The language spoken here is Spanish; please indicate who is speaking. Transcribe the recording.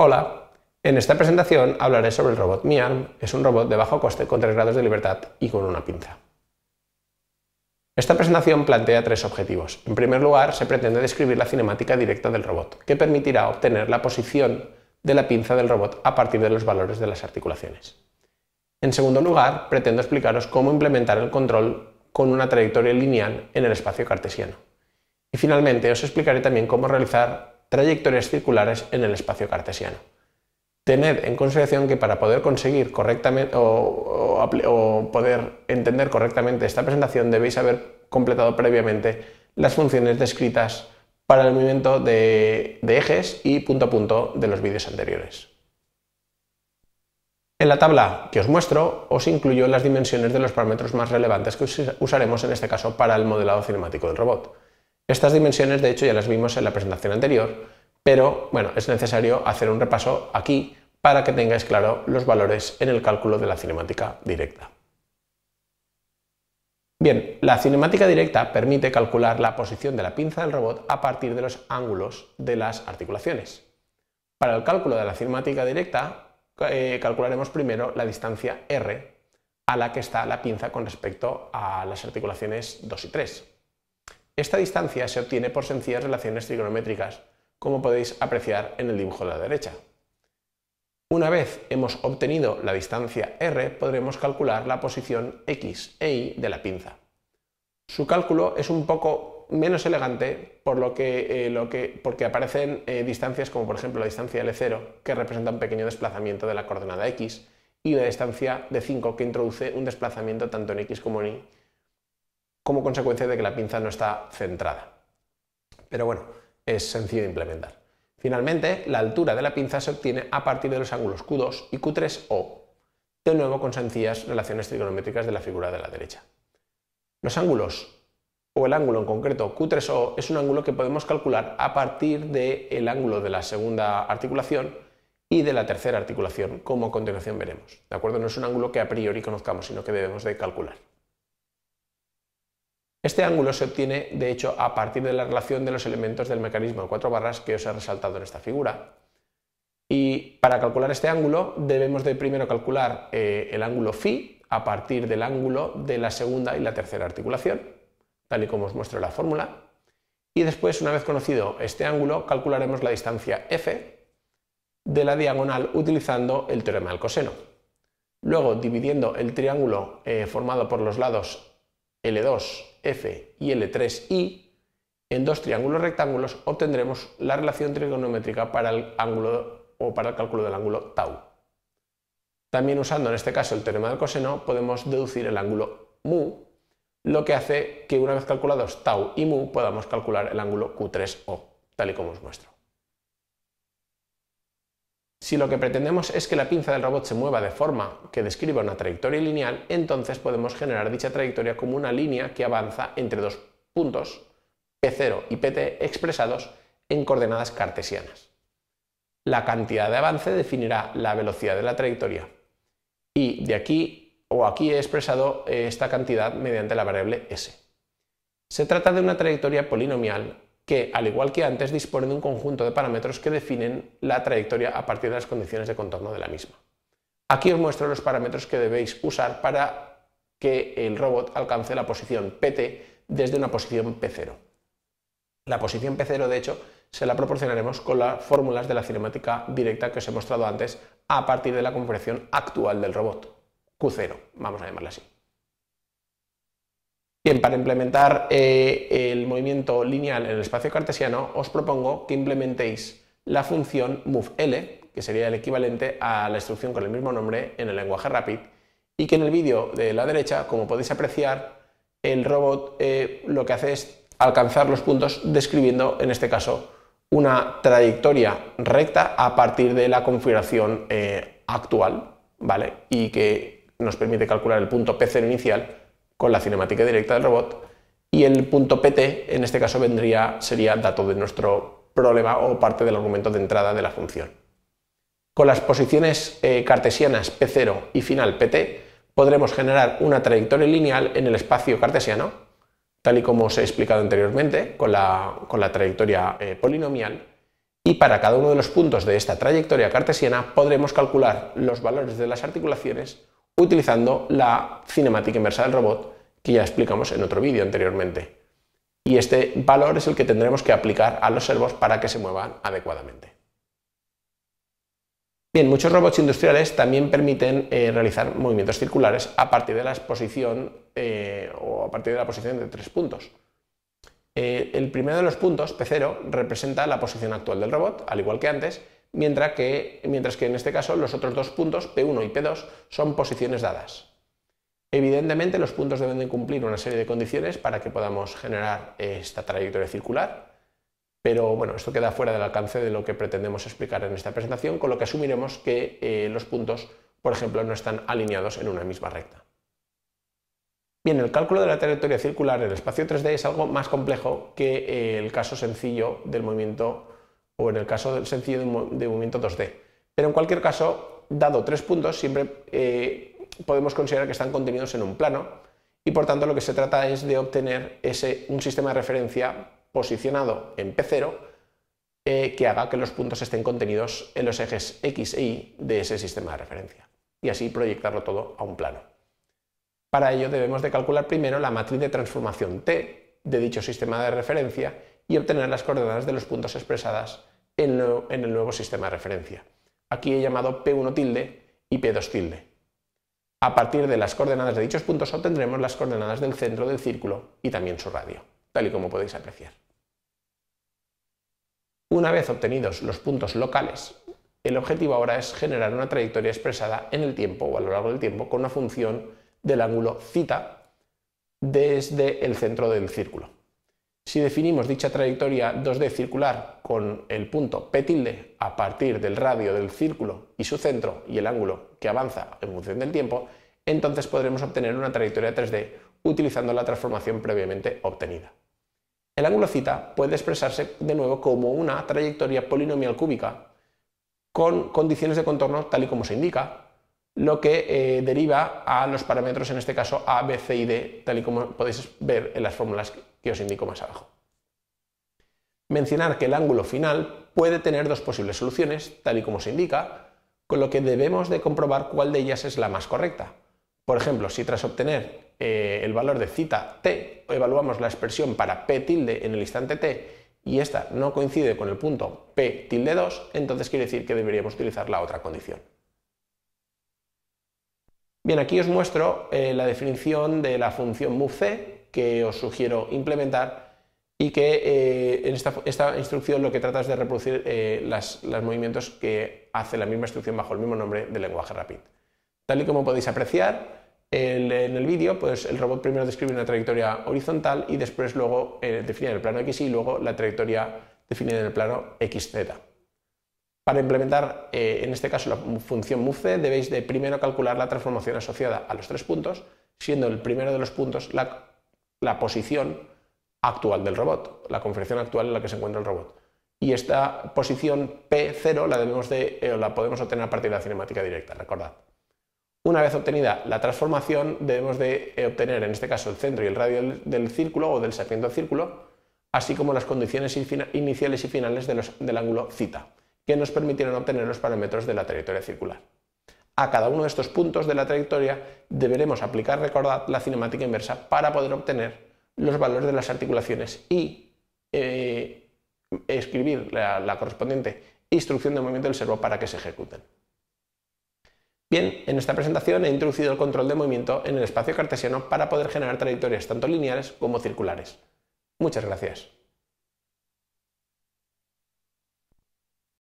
Speaker 1: Hola, en esta presentación hablaré sobre el robot MiArm, es un robot de bajo coste con 3 grados de libertad y con una pinza. Esta presentación plantea tres objetivos. En primer lugar, se pretende describir la cinemática directa del robot, que permitirá obtener la posición de la pinza del robot a partir de los valores de las articulaciones. En segundo lugar, pretendo explicaros cómo implementar el control con una trayectoria lineal en el espacio cartesiano. Y finalmente, os explicaré también cómo realizar trayectorias circulares en el espacio cartesiano. Tened en consideración que para poder conseguir correctamente o, poder entender correctamente esta presentación debéis haber completado previamente las funciones descritas para el movimiento de, de, ejes y punto a punto de los vídeos anteriores. En la tabla que os muestro os incluyo las dimensiones de los parámetros más relevantes que usaremos en este caso para el modelado cinemático del robot. Estas dimensiones, de hecho, ya las vimos en la presentación anterior, pero bueno, es necesario hacer un repaso aquí para que tengáis claro los valores en el cálculo de la cinemática directa. Bien, la cinemática directa permite calcular la posición de la pinza del robot a partir de los ángulos de las articulaciones. Para el cálculo de la cinemática directa, eh, calcularemos primero la distancia r a la que está la pinza con respecto a las articulaciones 2 y 3. Esta distancia se obtiene por sencillas relaciones trigonométricas, como podéis apreciar en el dibujo de la derecha. Una vez hemos obtenido la distancia r, podremos calcular la posición x e y de la pinza. Su cálculo es un poco menos elegante por lo eh, porque aparecen eh, distancias como por ejemplo la distancia L0, que representa un pequeño desplazamiento de la coordenada x, y la distancia d 5, que introduce un desplazamiento tanto en x como en y, como consecuencia de que la pinza no está centrada. Pero bueno, es sencillo de implementar. Finalmente, la altura de la pinza se obtiene a partir de los ángulos Q2 y Q3 o, de nuevo con sencillas relaciones trigonométricas de la figura de la derecha. Los ángulos o el ángulo en concreto Q3O es un ángulo que podemos calcular a partir del el ángulo de la segunda articulación y de la tercera articulación, como a continuación veremos. ¿De acuerdo? No es un ángulo que a priori conozcamos, sino que debemos de calcular. Este ángulo se obtiene, de hecho, a partir de la relación de los elementos del mecanismo de cuatro barras que os he resaltado en esta figura. Y para calcular este ángulo debemos de primero calcular eh, el ángulo phi a partir del ángulo de la segunda y la tercera articulación, tal y como os muestro la fórmula. Y después, una vez conocido este ángulo, calcularemos la distancia f de la diagonal utilizando el teorema del coseno. Luego, dividiendo el triángulo eh, formado por los lados L2, F y L3I, en dos triángulos rectángulos obtendremos la relación trigonométrica para el ángulo o para el cálculo del ángulo tau. También usando en este caso el teorema del coseno podemos deducir el ángulo mu, lo que hace que una vez calculados tau y mu podamos calcular el ángulo Q3O, tal y como os muestro. Si lo que pretendemos es que la pinza del robot se mueva de forma que describa una trayectoria lineal, entonces podemos generar dicha trayectoria como una línea que avanza entre dos puntos, P0 y PT, expresados en coordenadas cartesianas. La cantidad de avance definirá la velocidad de la trayectoria y de aquí o aquí he expresado eh, esta cantidad mediante la variable s. Se trata de una trayectoria polinomial que, al igual que antes, dispone de un conjunto de parámetros que definen la trayectoria a partir de las condiciones de contorno de la misma. Aquí os muestro los parámetros que debéis usar para que el robot alcance la posición PT desde una posición P0. La posición P0, de hecho, se la proporcionaremos con las fórmulas de la cinemática directa que os he mostrado antes a partir de la configuración actual del robot. Q0, vamos a llamarla así. Bien, para implementar eh, el movimiento lineal en el espacio cartesiano, os propongo que implementéis la función moveL, que sería el equivalente a la instrucción con el mismo nombre en el lenguaje Rapid, y que en el vídeo de la derecha, como podéis apreciar, el robot eh, lo que hace es alcanzar los puntos describiendo, en este caso, una trayectoria recta a partir de la configuración eh, actual, ¿vale? Y que nos permite calcular el punto P0 inicial con la cinemática directa del robot y el punto PT en este caso vendría, sería dato de nuestro problema o parte del argumento de entrada de la función. Con las posiciones eh, cartesianas P0 y final PT podremos generar una trayectoria lineal en el espacio cartesiano, tal y como os he explicado anteriormente con la, trayectoria eh, polinomial, y para cada uno de los puntos de esta trayectoria cartesiana podremos calcular los valores de las articulaciones utilizando la cinemática inversa del robot que ya explicamos en otro vídeo anteriormente. Y este valor es el que tendremos que aplicar a los servos para que se muevan adecuadamente. Bien, muchos robots industriales también permiten eh, realizar movimientos circulares a partir de la exposición eh, o a partir de la posición de tres puntos. Eh, el primero de los puntos, P0, representa la posición actual del robot, al igual que antes, mientras que, mientras que en este caso los otros dos puntos, P1 y P2, son posiciones dadas. Evidentemente los puntos deben de cumplir una serie de condiciones para que podamos generar esta trayectoria circular, pero bueno, esto queda fuera del alcance de lo que pretendemos explicar en esta presentación, con lo que asumiremos que eh, los puntos, por ejemplo, no están alineados en una misma recta. Bien, el cálculo de la trayectoria circular en el espacio 3D es algo más complejo que eh, el caso sencillo del movimiento o en el caso del sencillo de, movimiento 2D. Pero en cualquier caso, dado tres puntos, siempre eh, podemos considerar que están contenidos en un plano y por tanto lo que se trata es de obtener ese, un sistema de referencia posicionado en P0 eh, que haga que los puntos estén contenidos en los ejes X e Y de ese sistema de referencia y así proyectarlo todo a un plano. Para ello debemos de calcular primero la matriz de transformación T de dicho sistema de referencia y obtener las coordenadas de los puntos expresadas en, el nuevo sistema de referencia. Aquí he llamado P1 tilde y P2 tilde. A partir de las coordenadas de dichos puntos obtendremos las coordenadas del centro del círculo y también su radio, tal y como podéis apreciar. Una vez obtenidos los puntos locales, el objetivo ahora es generar una trayectoria expresada en el tiempo o a lo largo del tiempo con una función del ángulo θ desde el centro del círculo. Si definimos dicha trayectoria 2D circular con el punto P tilde a partir del radio del círculo y su centro y el ángulo que avanza en función del tiempo, entonces podremos obtener una trayectoria 3D utilizando la transformación previamente obtenida. El ángulo cita puede expresarse de nuevo como una trayectoria polinomial cúbica con condiciones de contorno tal y como se indica, lo que eh, deriva a los parámetros, en este caso a, b, c y d, tal y como podéis ver en las fórmulas que os indico más abajo. Mencionar que el ángulo final puede tener dos posibles soluciones, tal y como se indica, con lo que debemos de comprobar cuál de ellas es la más correcta. Por ejemplo, si tras obtener eh, el valor de cita t, evaluamos la expresión para p tilde en el instante t y esta no coincide con el punto p tilde 2, entonces quiere decir que deberíamos utilizar la otra condición. Bien, aquí os muestro eh, la definición de la función c que os sugiero implementar y que eh, en esta, instrucción lo que trata es de reproducir eh, los movimientos que hace la misma instrucción bajo el mismo nombre de lenguaje Rapid. Tal y como podéis apreciar en el vídeo, pues el robot primero describe una trayectoria horizontal y después luego eh, el plano X y luego la trayectoria definida en el plano XZ. Para implementar eh, en este caso la función MUFCE debéis de primero calcular la transformación asociada a los tres puntos, siendo el primero de los puntos la la posición actual del robot, la configuración actual en la que se encuentra el robot. Y esta posición P0 la, debemos eh, la podemos obtener a partir de la cinemática directa, recordad. Una vez obtenida la transformación, debemos de eh, obtener en este caso el centro y el radio del, círculo o del segmento círculo, así como las condiciones iniciales y finales del ángulo zeta, que nos permitirán obtener los parámetros de la trayectoria circular. A cada uno de estos puntos de la trayectoria deberemos aplicar, recordad, la cinemática inversa para poder obtener los valores de las articulaciones y eh, escribir la, correspondiente instrucción de movimiento del servo para que se ejecuten. Bien, en esta presentación he introducido el control de movimiento en el espacio cartesiano para poder generar trayectorias tanto lineales como circulares. Muchas gracias.